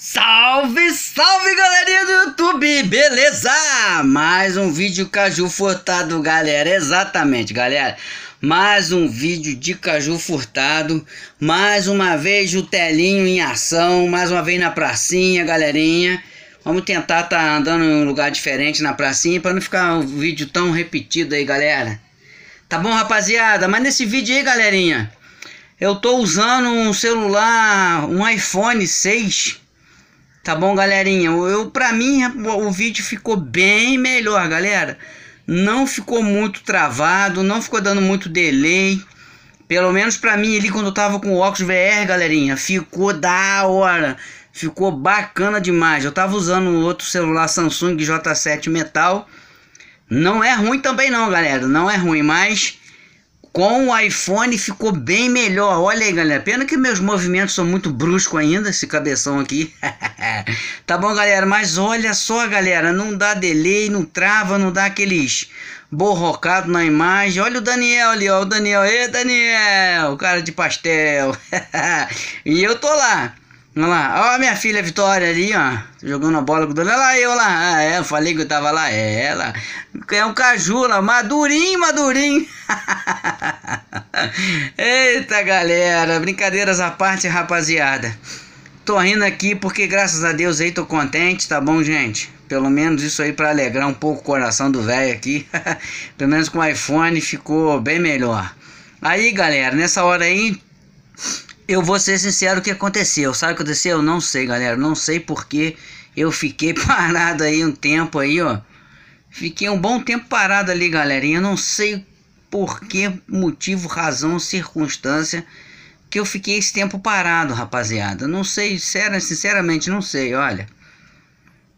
Salve, salve galerinha do YouTube, beleza? Mais um vídeo Caju Furtado, galera, exatamente, galera. Mais um vídeo de Caju Furtado, mais uma vez o telinho em ação, mais uma vez na pracinha, galerinha. Vamos tentar tá andando em um lugar diferente na pracinha para não ficar um vídeo tão repetido aí, galera. Tá bom, rapaziada? Mas nesse vídeo aí, galerinha, eu tô usando um celular, um iPhone 6 Tá bom, galerinha? Eu, pra mim, é, o vídeo ficou bem melhor, galera. Não ficou muito travado, não ficou dando muito delay. Pelo menos pra mim ali, quando eu tava com o óculos VR, galerinha, ficou da hora. Ficou bacana demais. Eu tava usando outro celular Samsung J7 Metal. Não é ruim também não, galera. Não é ruim, mas com o iPhone ficou bem melhor. Olha aí, galera. Pena que meus movimentos são muito bruscos ainda, esse cabeção aqui. tá bom, galera? Mas olha só, galera. Não dá delay, não trava, não dá aqueles borrocados na imagem. Olha o Daniel ali, ó. O Daniel. Ê, Daniel! Cara de pastel. e eu tô lá. Olha lá, ó a minha filha Vitória ali, ó. Jogando a bola com o dono. Olha lá eu lá. Ah, é, eu falei que eu tava lá. É, ela. É um caju lá. Madurinho, madurinho. Eita, galera. Brincadeiras à parte, rapaziada. Tô rindo aqui porque, graças a Deus, aí tô contente, tá bom, gente? Pelo menos isso aí para alegrar um pouco o coração do velho aqui. Pelo menos com o iPhone ficou bem melhor. Aí, galera, nessa hora aí eu vou ser sincero o que aconteceu. Sabe o que aconteceu? Eu não sei, galera. Não sei porque eu fiquei parado aí um tempo aí, ó. Fiquei um bom tempo parado ali, galerinha. Eu não sei por que motivo, razão, circunstância que eu fiquei esse tempo parado, rapaziada. Não sei, sério, sinceramente, não sei, olha.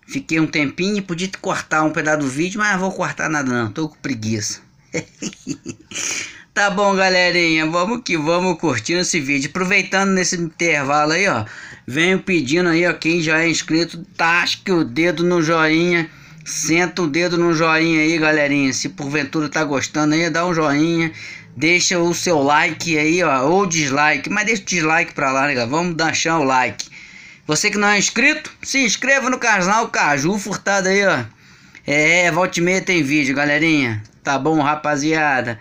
Fiquei um tempinho, podia cortar um pedaço do vídeo, mas não vou cortar nada não, tô com preguiça. Tá bom, galerinha, vamos que vamos curtindo esse vídeo. Aproveitando nesse intervalo aí, ó, venho pedindo aí, ó, quem já é inscrito, tasque o dedo no joinha, senta o dedo no joinha aí, galerinha. Se porventura tá gostando aí, dá um joinha, deixa o seu like aí, ó, ou dislike, mas deixa o dislike pra lá, né, galera? Vamos deixar o like. Você que não é inscrito, se inscreva no canal Caju Furtado aí, ó. É, volte e meia tem vídeo, galerinha. Tá bom, rapaziada?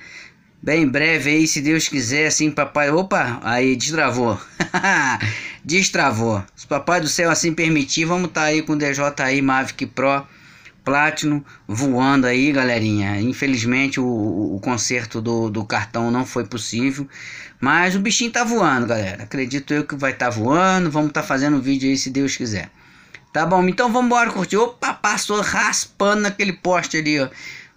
Bem breve aí, se Deus quiser, sim, papai. Opa, aí destravou. destravou. Se papai do céu assim permitir, vamos estar tá aí com o DJI Mavic Pro Platinum voando aí, galerinha. Infelizmente o, o, conserto do, do cartão não foi possível, mas o bichinho tá voando, galera. Acredito eu que vai estar tá voando. Vamos estar tá fazendo vídeo aí, se Deus quiser. Tá bom, então vamos embora curtir. Opa, passou raspando naquele poste ali, ó.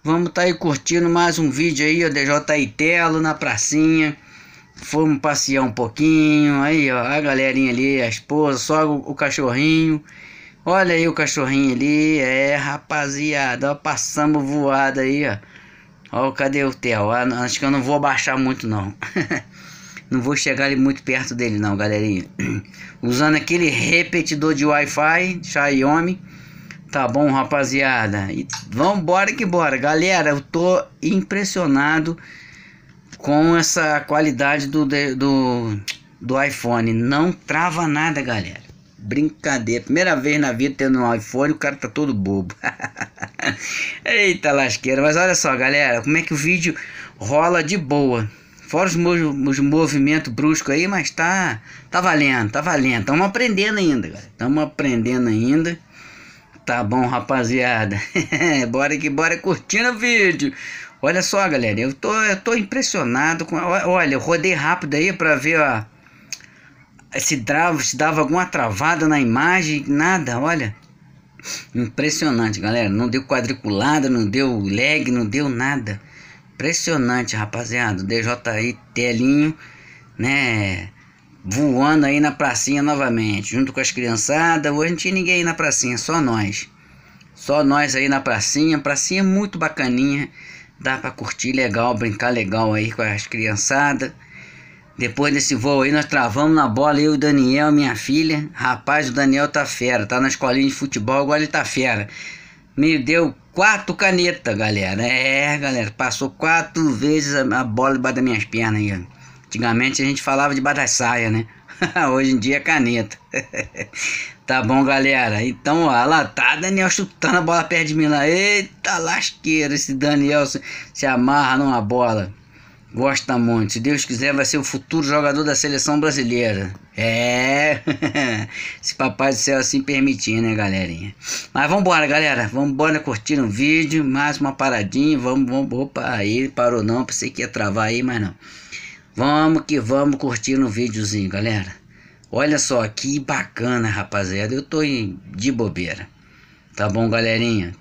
Vamos estar tá aí curtindo mais um vídeo aí, ó, DJ Itelo na pracinha. Fomos passear um pouquinho, aí ó, a galerinha ali, a esposa, só o, o cachorrinho. Olha aí o cachorrinho ali, é rapaziada, ó, passamos voado aí, ó. Ó, cadê o Theo? Ah, acho que eu não vou abaixar muito não. não vou chegar ali muito perto dele não, galerinha. Usando aquele repetidor de Wi-Fi, Xiaomi Tá bom, rapaziada? E vambora que bora. Galera, eu tô impressionado com essa qualidade do, do, do iPhone. Não trava nada, galera. Brincadeira. Primeira vez na vida tendo um iPhone, o cara tá todo bobo. Eita lasqueira. Mas olha só, galera, como é que o vídeo rola de boa. Fora os, os movimentos bruscos aí, mas tá, tá valendo, tá valendo. Estamos aprendendo ainda, galera. Estamos aprendendo ainda. Tá bom, rapaziada. bora que bora curtindo o vídeo. Olha só, galera, eu tô, eu tô impressionado com... Olha, eu rodei rápido aí pra ver ó, se, dava, se dava alguma travada na imagem, nada, olha. Impressionante, galera. Não deu quadriculada, não deu lag, não deu nada. Impressionante, rapaziada. O DJI telinho, né? voando aí na pracinha novamente, junto com as criançadas. Hoje não tinha ninguém aí na pracinha, só nós. Só nós aí na pracinha. Pracinha muito bacaninha. Dá para curtir legal, brincar legal aí com as criançadas. Depois desse voo aí, nós travamos na bola, eu e o Daniel, minha filha. Rapaz, o Daniel tá fera, tá na escolinha de futebol, agora ele tá fera. Me deu quatro canetas, galera. É, galera, passou quatro vezes a bola debaixo das minhas pernas aí, Antigamente a gente falava de batasaia, né? Hoje em dia é caneta. tá bom, galera. Então, ó, lá tá Daniel chutando a bola perto de mim lá. Eita lasqueira, esse Daniel se, se amarra numa bola. Gosta muito. Se Deus quiser, vai ser o futuro jogador da seleção brasileira. É. se Papai do Céu assim permitir, né, galerinha? Mas vambora, galera. Vambora curtir um vídeo. Mais uma paradinha. Vamos, vamos. Opa, aí parou não. Pensei que ia travar aí, mas não. Vamos que vamos curtir no videozinho, galera. Olha só que bacana, rapaziada. Eu tô de bobeira. Tá bom, galerinha?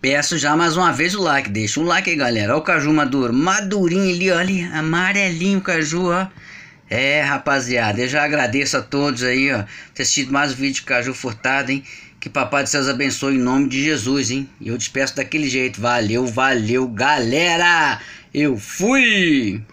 Peço já mais uma vez o like. Deixa um like aí, galera. Olha o caju maduro. Madurinho ali, olha. Amarelinho o caju, ó. É, rapaziada. Eu já agradeço a todos aí, ó. Ter assistido mais um vídeo de caju furtado, hein? Que papai de céus abençoe em nome de Jesus, hein? E eu despeço daquele jeito. Valeu, valeu, galera. Eu fui!